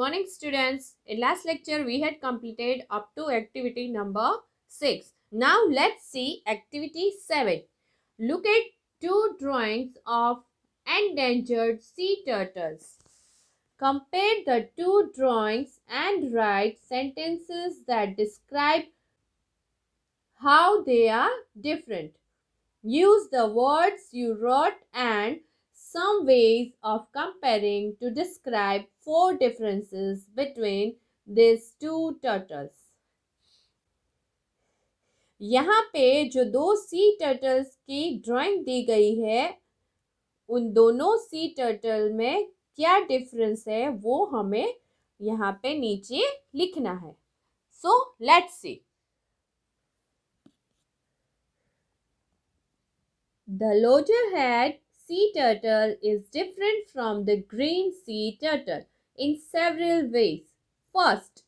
morning students. In last lecture we had completed up to activity number 6. Now let's see activity 7. Look at two drawings of endangered sea turtles. Compare the two drawings and write sentences that describe how they are different. Use the words you wrote and some ways of comparing to describe four differences between these two turtles. यहाँ पे जो दो सी turtles की drawing दी गई है उन दोनों sea turtle में क्या डिफरेंस है वो हमें यहाँ पे नीचे लिखना है so let's see the loser had sea turtle is different from the green sea turtle in several ways. First,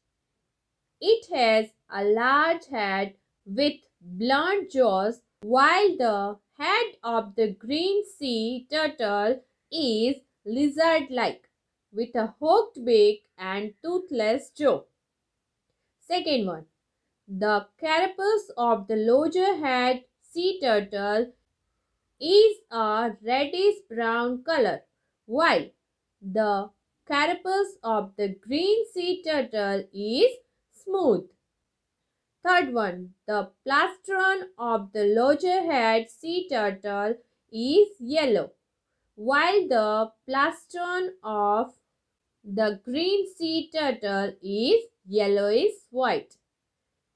it has a large head with blunt jaws while the head of the green sea turtle is lizard-like with a hooked beak and toothless jaw. Second one, the carapace of the larger head sea turtle is a reddish brown color, while the carapace of the green sea turtle is smooth. Third one, the plastron of the loggerhead sea turtle is yellow, while the plastron of the green sea turtle is yellowish white.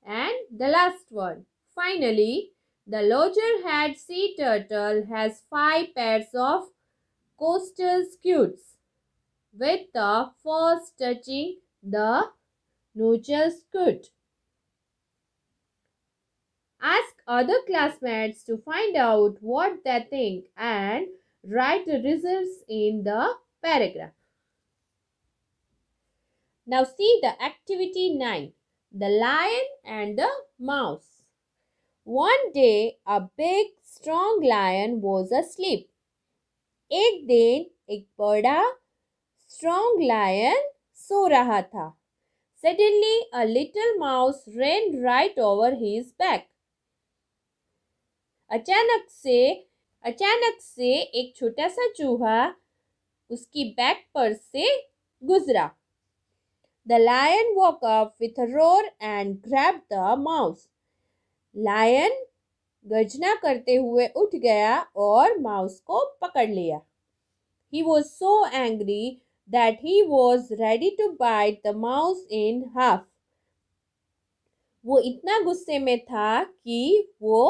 And the last one, finally, the loggerhead sea turtle has five pairs of coastal scutes, with the first touching the neutral scut. Ask other classmates to find out what they think and write the results in the paragraph. Now see the activity 9. The lion and the mouse. One day a big strong lion was asleep. एक दिन एक बड़ा strong lion सो रहा था suddenly a little mouse ran right over his back अचानक से अचानक से एक छोटा सा चूहा उसकी बैक पर से गुजरा the lion woke up with roar and grab the mouse lion गर्जना करते हुए उठ गया और माउस को पकड़ लिया he was so angry that he was ready to bite the mouse in half वो इतना गुस्से में था कि वो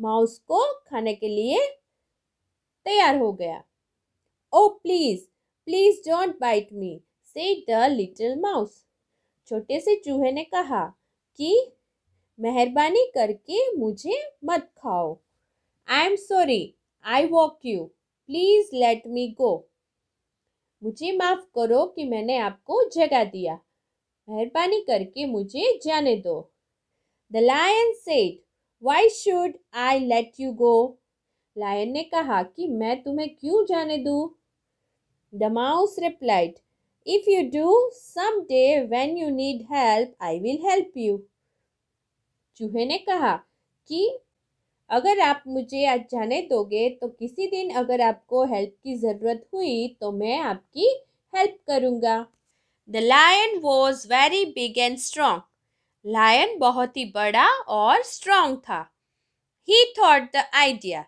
माउस को खाने के लिए तैयार हो गया oh please please don't bite me said the little mouse छोटे से चूहे ने कहा कि मेहरबानी करके मुझे मत खाओ I am sorry I woke you please let me go मुझे माफ़ करो कि मैंने आपको जगा दिया मेहरबानी करके मुझे जाने दो the lion said why should I let you go lion ने कहा कि मैं तुम्हें क्यों जाने दूँ the mouse replied if you do some day when you need help I will help you चूहे ने कहा कि अगर आप मुझे आज जाने दोगे तो किसी दिन अगर आपको हेल्प की ज़रूरत हुई तो मैं आपकी हेल्प करूँगा the lion was very big and strong lion बहुत ही बड़ा और स्ट्रोंग था he thought the idea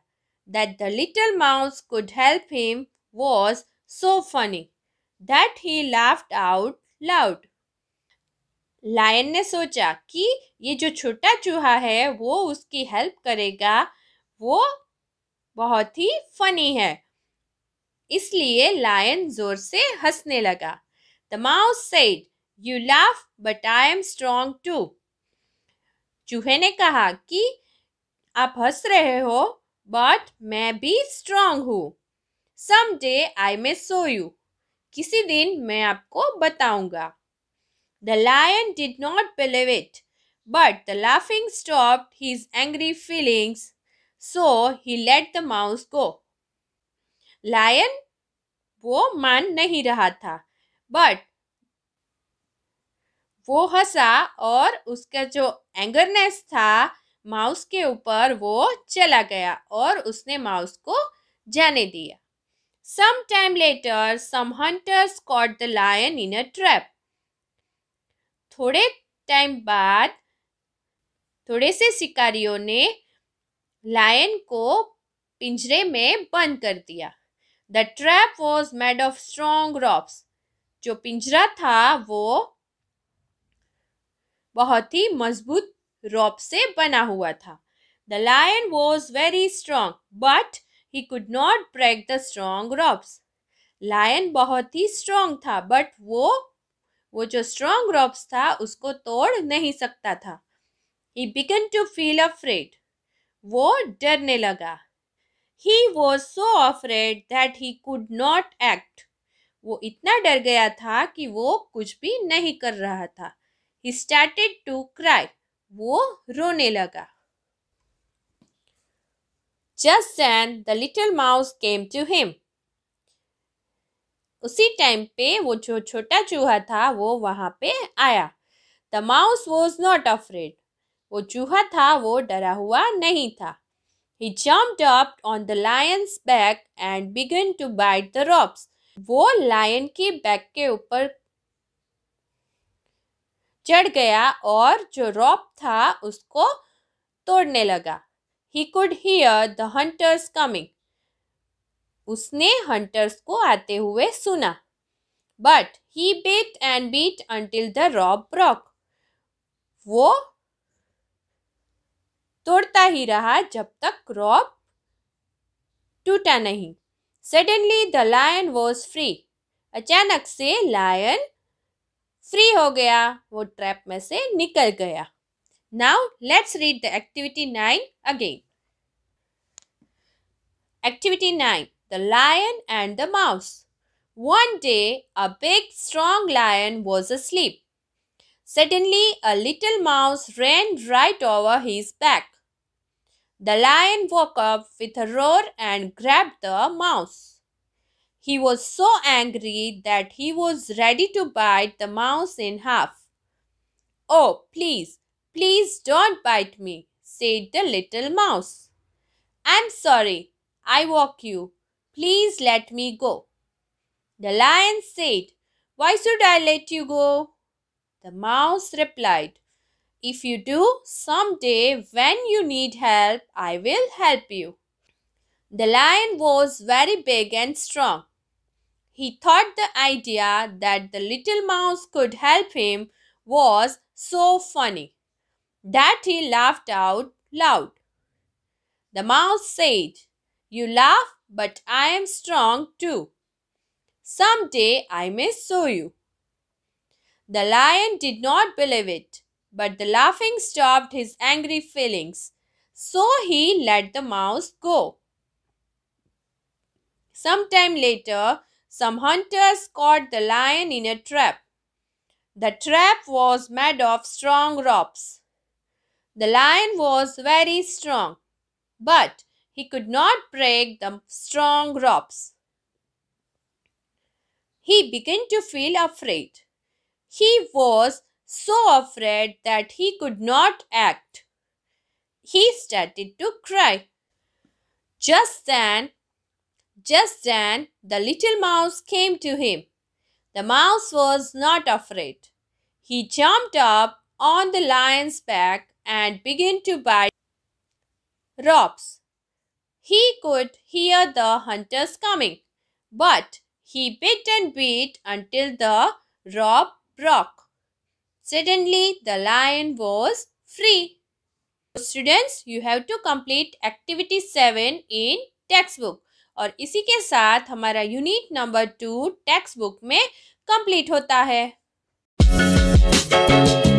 that the little mouse could help him was so funny that he laughed out loud lion ने सोचा कि ये जो छोटा चूहा है वो उसकी हेल्प करेगा वो बहुत ही फनी है इसलिए लायन जोर से हंसने लगा the mouse said you laugh but I am strong too चूहे ने कहा कि आप हंस रहे हो बट मैं भी स्ट्रांग हूँ some day I may so you किसी दिन मैं आपको बताऊंगा The lion did not believe it, but the laughing stopped his angry feelings, so he let the mouse go. Lion wo मान nahi raha tha but वो हंसा और उसका जो एंगरनेस था माउस के ऊपर वो चला गया और उसने माउस को जाने दिया some time later some hunters caught the lion in a trap थोड़े टाइम बाद थोड़े से शिकारियों ने लायन को पिंजरे में बंद कर दिया the trap was made of strong ropes जो पिंजरा था वो बहुत ही मजबूत रॉप से बना हुआ था the lion was very strong but he could not break the strong ropes lion बहुत ही स्ट्रोंग था बट वो वो जो स्ट्रॉन्ग रॉप्स था उसको तोड़ नहीं सकता था he began to feel afraid वो डरने लगा he was so afraid that he could not act वो इतना डर गया था कि वो कुछ भी नहीं कर रहा था ही स्टार्टेड टू क्राई वो रोने लगा just and the little mouse came to him उसी टाइम पे वो जो छोटा चूहा था वो वहाँ पे आया the mouse was not afraid वो चूहा था वो डरा हुआ नहीं था he jumped up on the lion's back and began to bite the ropes वो लायन की बैक के ऊपर चढ़ गया और जो रॉप था उसको तोड़ने लगा he could hear the hunters coming उसने हंटर्स को आते हुए सुना but he bit and bit until the rope broke वो तोड़ता ही रहा जब तक रॉब टूटा नहीं suddenly the lion was free अचानक से लायन फ्री हो गया वो ट्रैप में से निकल गया now let's read the activity nine again activity nine the lion and the mouse. One day, a big, strong lion was asleep. Suddenly, a little mouse ran right over his back. The lion woke up with a roar and grabbed the mouse. He was so angry that he was ready to bite the mouse in half. Oh, please, please don't bite me, said the little mouse. I'm sorry, I woke you, Please let me go. The lion said, Why should I let you go? The mouse replied, If you do, some day when you need help, I will help you. The lion was very big and strong. He thought the idea that the little mouse could help him was so funny that he laughed out loud. The mouse said, You laugh but I am strong too. Some day I may show you. The lion did not believe it, but the laughing stopped his angry feelings, so he let the mouse go. Sometime later, some hunters caught the lion in a trap. The trap was made of strong ropes. The lion was very strong, but he could not break the strong ropes. He began to feel afraid. He was so afraid that he could not act. He started to cry. Just then, just then, the little mouse came to him. The mouse was not afraid. He jumped up on the lion's back and began to bite ropes. He could hear the hunters coming, but he bit and bit until the rope broke. Suddenly, the lion was free. Students, you have to complete activity 7 in textbook. और इसी के साथ हमारा unit number two text book में complete होता है